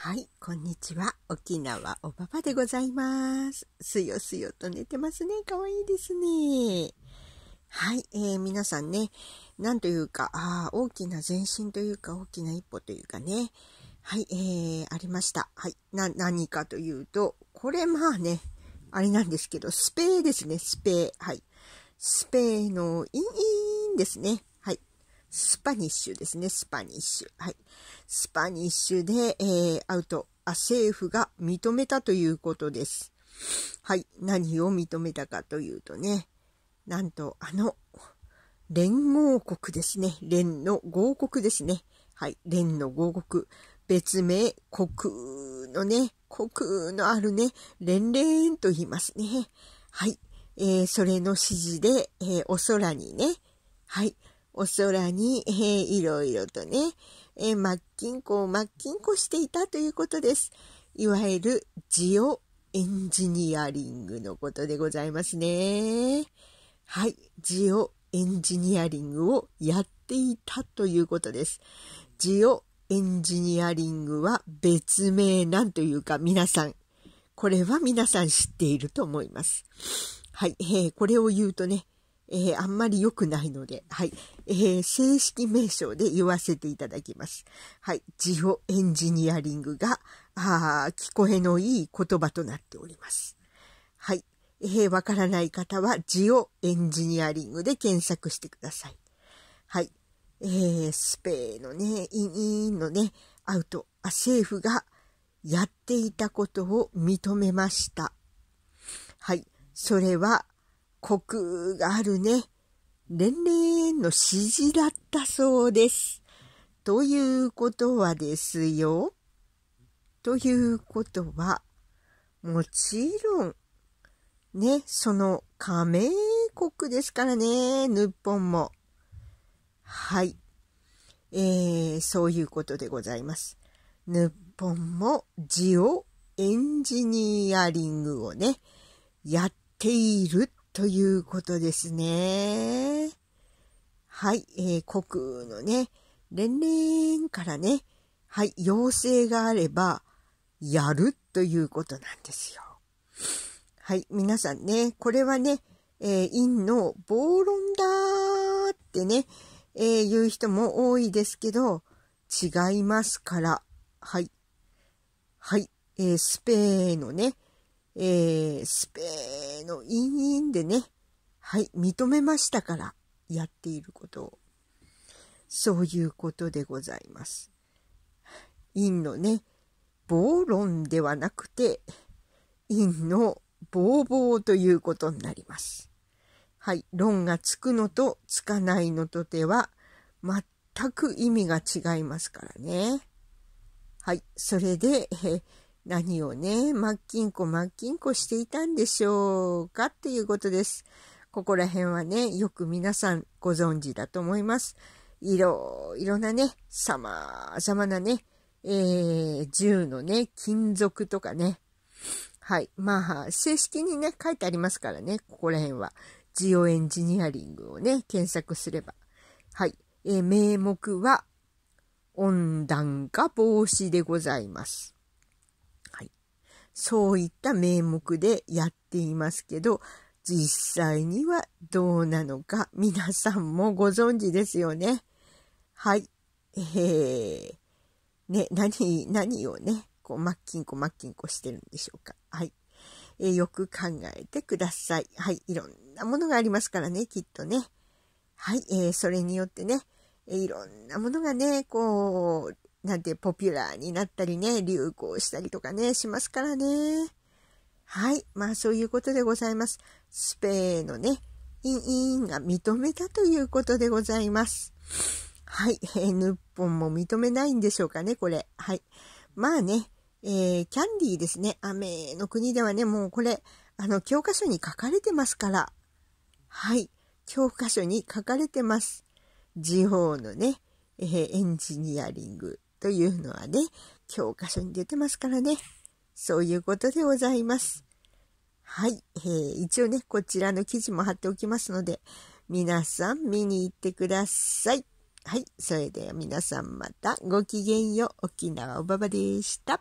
はい、こんにちは。沖縄おばばでございます。すよすよと寝てますね。かわいいですね。はい、えー、皆さんね、なんというか、あ大きな前進というか、大きな一歩というかね、はい、えー、ありました。はい、な、何かというと、これまあね、あれなんですけど、スペーですね、スペー。はい。スペーのインインですね。スパニッシュですね、スパニッシュ。はい。スパニッシュで、えー、アウトあ、政府が認めたということです。はい。何を認めたかというとね、なんと、あの、連合国ですね。連の合国ですね。はい。連の合国。別名、国のね、国のあるね、連連と言いますね。はい。えー、それの指示で、えー、お空にね、はい。お空に、えー、いろいろとね、えー、マッキンコをマッキンコしていたということです。いわゆるジオエンジニアリングのことでございますね。はい、ジオエンジニアリングをやっていたということです。ジオエンジニアリングは別名なんというか皆さん、これは皆さん知っていると思います。はい、えー、これを言うとね、えー、あんまり良くないので、はい、えー、正式名称で言わせていただきます。はい、ジオエンジニアリングが、あ聞こえのいい言葉となっております。はい、えー、わからない方は、ジオエンジニアリングで検索してください。はい、えー、スペのね、インインのね、アウト、あ、政府がやっていたことを認めました。はい、それは、コクがあるね、年齢の指示だったそうです。ということはですよ。ということは、もちろん、ね、その加盟国ですからね、日本も。はい。えー、そういうことでございます。日本もジオエンジニアリングをね、やっているということですね。はい、えー、国のね、連々からね、はい、要請があれば、やるということなんですよ。はい、皆さんね、これはね、えー、の暴論だーってね、えー、言う人も多いですけど、違いますから、はい。はい、えー、スペーのね、えー、スペ名の委員でね、はい、認めましたから、やっていることを。そういうことでございます。陰のね、暴論ではなくて、陰の暴暴ということになります。はい、論がつくのとつかないのとでは、全く意味が違いますからね。はい、それで、え何をね、マッキンコマッキンコしていたんでしょうかっていうことです。ここら辺はね、よく皆さんご存知だと思います。いろいろなね、様々なね、えー、銃のね、金属とかね。はい。まあ、正式にね、書いてありますからね、ここら辺は。ジオエンジニアリングをね、検索すれば。はい。えー、名目は、温暖化防止でございます。そういった名目でやっていますけど、実際にはどうなのか皆さんもご存知ですよね。はい。えー、ね、何、何をね、こう、マッキンコマッキンコしてるんでしょうか。はい。えー、よく考えてください。はい。いろんなものがありますからね、きっとね。はい。えー、それによってね、えいろんなものがね、こう、なんてポピュラーになったりね、流行したりとかね、しますからね。はい。まあそういうことでございます。スペーのね、インインが認めたということでございます。はい。えヌッポンも認めないんでしょうかね、これ。はい。まあね、えー、キャンディーですね。雨の国ではね、もうこれ、あの、教科書に書かれてますから。はい。教科書に書かれてます。地方のね、えー、エンジニアリングというのはね、教科書に出てますからね。そういうことでございます。はい。えー、一応ね、こちらの記事も貼っておきますので、皆さん見に行ってください。はい。それでは皆さんまたごきげんよう。沖縄おばばでした。